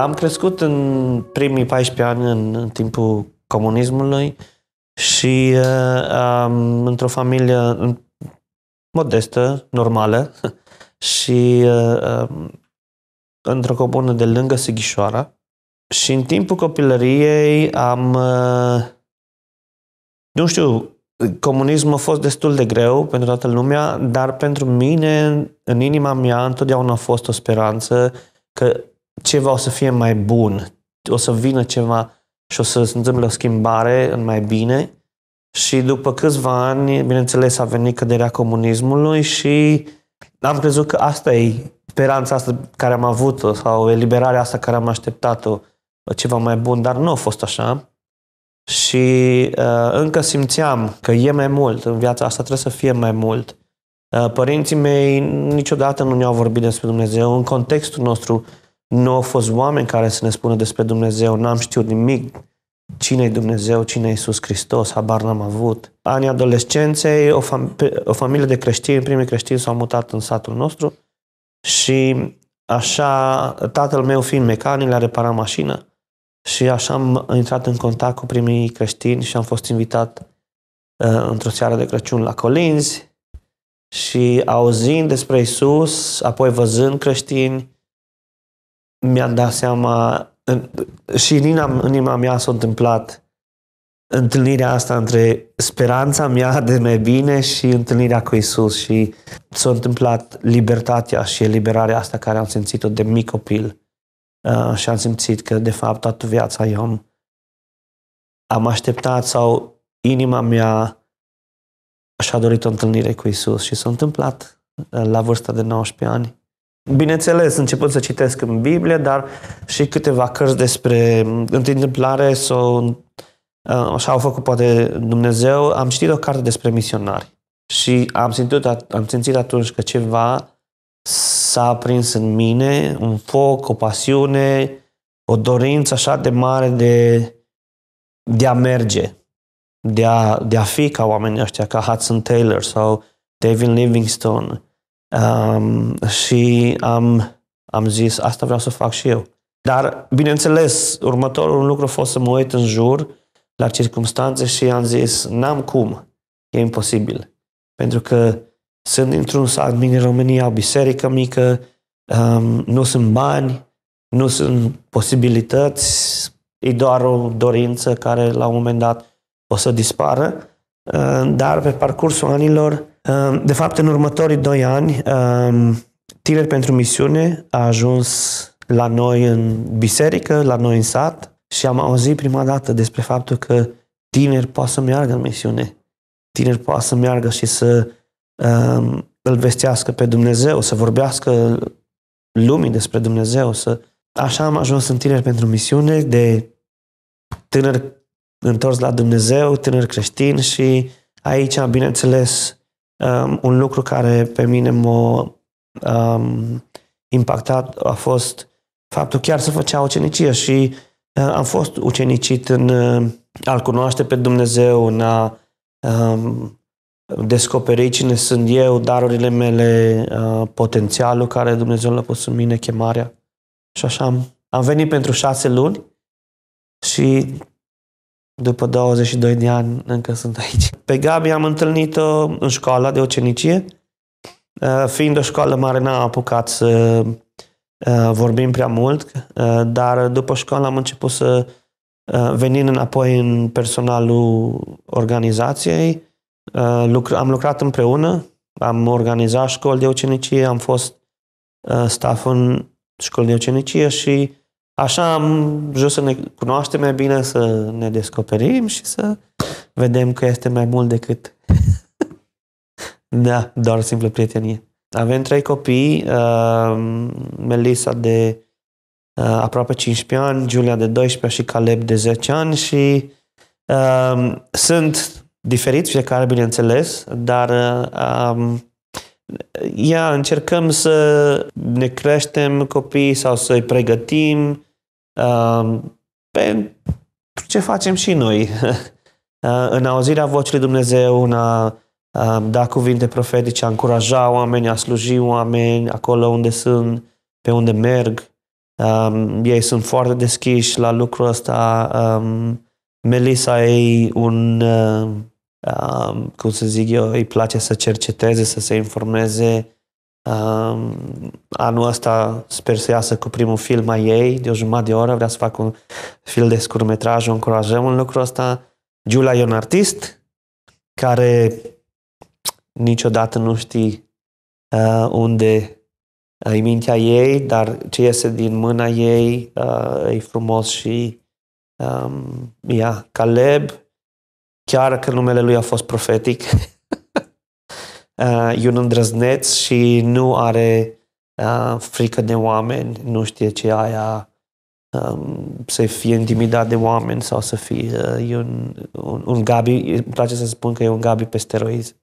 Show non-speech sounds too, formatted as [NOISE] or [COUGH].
Am crescut în primii 14 ani în, în timpul comunismului și uh, um, într-o familie modestă, normală [LAUGHS] și uh, um, într-o comună de lângă Sighișoara. Și în timpul copilăriei am... Uh, nu știu, comunismul a fost destul de greu pentru toată lumea, dar pentru mine, în inima mea, întotdeauna a fost o speranță că ceva o să fie mai bun, o să vină ceva și o să se întâmple o schimbare în mai bine. Și după câțiva ani, bineînțeles, a venit căderea comunismului și am crezut că asta e speranța asta care am avut-o sau eliberarea asta care am așteptat-o, ceva mai bun, dar nu a fost așa. Și uh, încă simțeam că e mai mult în viața asta, trebuie să fie mai mult. Uh, părinții mei niciodată nu ne-au vorbit despre Dumnezeu. În contextul nostru nu au fost oameni care să ne spună despre Dumnezeu, n-am știut nimic cine e Dumnezeu, cine e Iisus Hristos, habar n-am avut. Anii adolescenței, o, fam- o familie de creștini, primii creștini s-au mutat în satul nostru și așa, tatăl meu fiind mecanic, le-a reparat mașina și așa am intrat în contact cu primii creștini și am fost invitat uh, într-o seară de Crăciun la Colinzi și auzind despre Isus, apoi văzând creștini, mi-am dat seama în, și în inima, în inima mea s-a întâmplat întâlnirea asta între speranța mea de mai bine și întâlnirea cu Isus și s-a întâmplat libertatea și eliberarea asta care am simțit-o de mic copil uh, și am simțit că de fapt toată viața eu am, am așteptat sau inima mea și-a dorit o întâlnire cu Isus și s-a întâmplat uh, la vârsta de 19 ani bineînțeles, început să citesc în Biblie, dar și câteva cărți despre mm, întâmplare sau uh, așa au făcut poate Dumnezeu. Am citit o carte despre misionari și am simțit, am simțit atunci că ceva s-a aprins în mine, un foc, o pasiune, o dorință așa de mare de, de a merge, de a, de a fi ca oamenii ăștia, ca Hudson Taylor sau David Livingstone, Um, și am, am zis, asta vreau să fac și eu. Dar, bineînțeles, următorul lucru a fost să mă uit în jur la circunstanțe și am zis, n-am cum, e imposibil. Pentru că sunt într-un sat mic în România, o biserică mică, um, nu sunt bani, nu sunt posibilități, e doar o dorință care la un moment dat o să dispară, dar pe parcursul anilor Ehm, de fapt, în următorii doi ani, ehm, Tineri pentru Misiune a ajuns la noi în biserică, la noi în sat și am auzit prima dată despre faptul că tineri poate să meargă în misiune. Tineri poate să meargă și să um, îl vestească pe Dumnezeu, să vorbească lumii despre Dumnezeu. Să... Așa am ajuns în tineri pentru misiune de tineri întors la Dumnezeu, tineri creștini și aici, bineînțeles, Um, un lucru care pe mine m-a um, impactat a fost faptul chiar să făcea ucenicie și uh, am fost ucenicit în uh, a-L cunoaște pe Dumnezeu, în a um, descoperi cine sunt eu, darurile mele, uh, potențialul care Dumnezeu l-a pus în mine, chemarea. Și așa am, am venit pentru șase luni și după 22 de ani încă sunt aici. Pe Gabi am întâlnit-o uh, în școala de ocenicie. Uh, fiind o școală mare, n-am apucat să uh, vorbim prea mult, dar după școală am început să venim înapoi în personalul organizației. Am lucrat împreună, am organizat școli de ucenicie, am fost staff în școli de ucenicie și Așa am vrut să ne cunoaștem mai bine, să ne descoperim și să vedem că este mai mult decât [LAUGHS] da, doar simplă prietenie. Avem trei copii, uh, Melissa de uh, aproape 15 ani, Julia de 12 și Caleb de 10 ani și uh, sunt diferiți fiecare, bineînțeles, dar uh, um, ia, încercăm să ne creștem copiii sau să-i pregătim pe ce facem și noi [LAUGHS] în auzirea vocii lui Dumnezeu, în a da cuvinte profetice, a încuraja oameni, a sluji oameni acolo unde sunt, pe unde merg. ei sunt foarte deschiși la lucrul ăsta. Melissa e un, cum să zic eu, îi place să cerceteze, să se informeze. Uh, anul ăsta sper să iasă cu primul film a ei, de o jumătate de oră, vrea să fac un film de scurtmetraj, o încurajăm în lucrul ăsta. Giulia e un artist care niciodată nu știi uh, unde uh, e mintea ei, dar ce iese din mâna ei uh, e frumos și um, ia, Caleb, chiar că numele lui a fost profetic, [LAUGHS] uh, e un îndrăzneț și nu are uh, frică de oameni, nu știe ce aia um, să fie intimidat de oameni sau să fie uh, e un, un, un Gabi, îmi place să spun că e un Gabi pe steroizi.